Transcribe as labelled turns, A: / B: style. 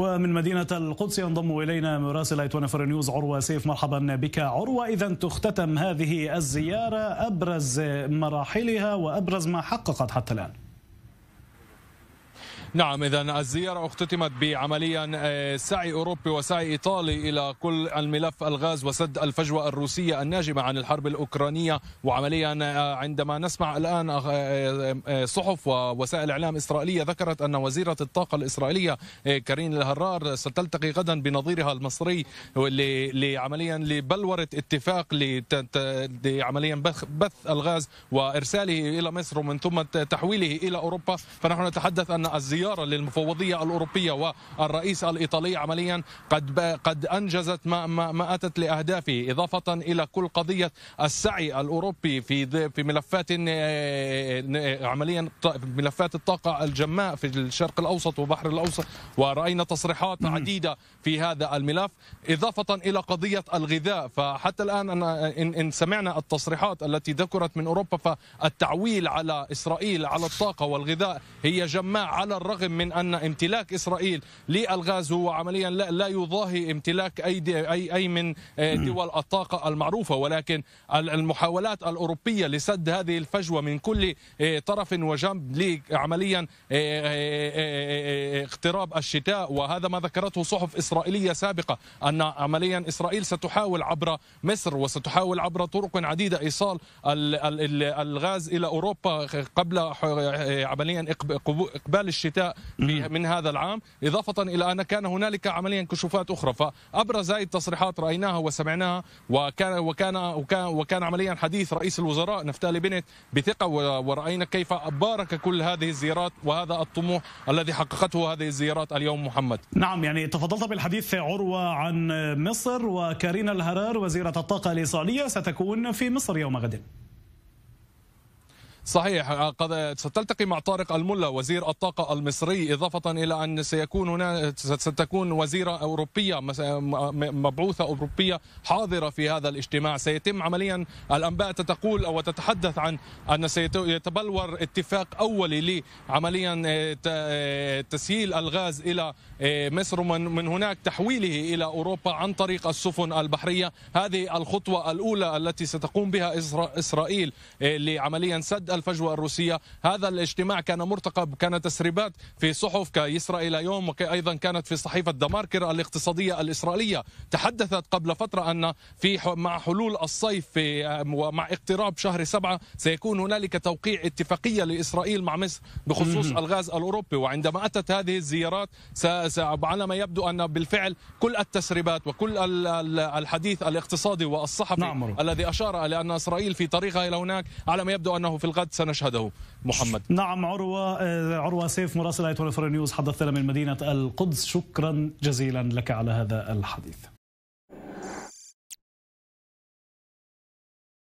A: ومن مدينة القدس ينضم إلينا مراسل أيتوان فور نيوز عروة سيف مرحبا بك عروة إذا تختتم هذه الزيارة أبرز مراحلها وأبرز ما حققت حتى الآن
B: نعم إذا الزيارة اختتمت بعمليا آه، سعي أوروبي وسعي إيطالي إلى كل الملف الغاز وسد الفجوة الروسية الناجمة عن الحرب الأوكرانية وعمليا آه، عندما نسمع الآن آه، صحف ووسائل إعلام إسرائيلية ذكرت أن وزيرة الطاقة الإسرائيلية كارين الهرار ستلتقي غدا بنظيرها المصري لعمليا لبلورة اتفاق لعمليا بث الغاز وإرساله إلى مصر ومن ثم تحويله إلى أوروبا فنحن نتحدث أن الزيارة زيارة للمفوضية الأوروبية والرئيس الإيطالي عمليا قد قد أنجزت ما, ما, ما أتت لأهدافه إضافة إلى كل قضية السعي الأوروبي في في ملفات آه، آه، عمليا ملفات الطاقة الجماء في الشرق الأوسط وبحر الأوسط ورأينا تصريحات عديدة في هذا الملف إضافة إلى قضية الغذاء فحتى الآن أنا إن, إن سمعنا التصريحات التي ذكرت من أوروبا فالتعويل على إسرائيل على الطاقة والغذاء هي جماع على الرأي بالرغم من أن امتلاك إسرائيل للغاز هو عمليا لا, لا يضاهي امتلاك أي, أي, أي من آه، دول الطاقة المعروفة ولكن المحاولات الأوروبية لسد هذه الفجوة من كل آه، طرف وجنب عمليا آه، اقتراب الشتاء وهذا ما ذكرته صحف إسرائيلية سابقة أن عمليا إسرائيل ستحاول عبر مصر وستحاول عبر طرق عديدة إيصال الغاز إلى أوروبا قبل عمليا إقبال الشتاء من هذا العام إضافة إلى أن كان هنالك عمليا كشوفات أخرى فأبرز هذه التصريحات رأيناها وسمعناها وكان وكان وكان, وكان عمليا حديث رئيس الوزراء نفتالي بنت بثقة ورأينا كيف بارك كل هذه الزيارات وهذا الطموح الذي حققته هذه الزيارات اليوم محمد
A: نعم يعني تفضلت بالحديث عروة عن مصر وكارينا الهرار وزيرة الطاقة الإيصالية ستكون في مصر يوم غد
B: صحيح قد ستلتقي مع طارق الملا وزير الطاقة المصري إضافة إلى أن سيكون هنا ستكون وزيرة أوروبية مبعوثة أوروبية حاضرة في هذا الاجتماع سيتم عمليا الأنباء تتقول أو تتحدث عن أن سيتبلور اتفاق أولي لعمليا آه، آه، تسييل الغاز إلى آه، مصر ومن هناك تحويله إلى أوروبا عن طريق السفن البحرية هذه الخطوة الأولى التي ستقوم بها إسرائيل لعمليا سد الفجوة الروسية هذا الاجتماع كان مرتقب كان تسريبات في صحف كإسرائيل يوم وأيضا كانت في صحيفة دماركر الاقتصادية الإسرائيلية تحدثت قبل فترة أن في مع حلول الصيف في آه، ومع اقتراب شهر سبعة سيكون هنالك توقيع اتفاقية لإسرائيل مع مصر بخصوص الغاز الأوروبي وعندما أتت هذه الزيارات على ما يبدو أن بالفعل كل التسريبات وكل الحديث الاقتصادي والصحفي نعم. الذي أشار إلى أن إسرائيل في طريقها إلى هناك على ما يبدو أنه في الغاز قد سنشهده
A: محمد نعم عروة آه، عروة سيف مراسل آية نيوز حدثنا من مدينة القدس شكرا جزيلا لك على هذا الحديث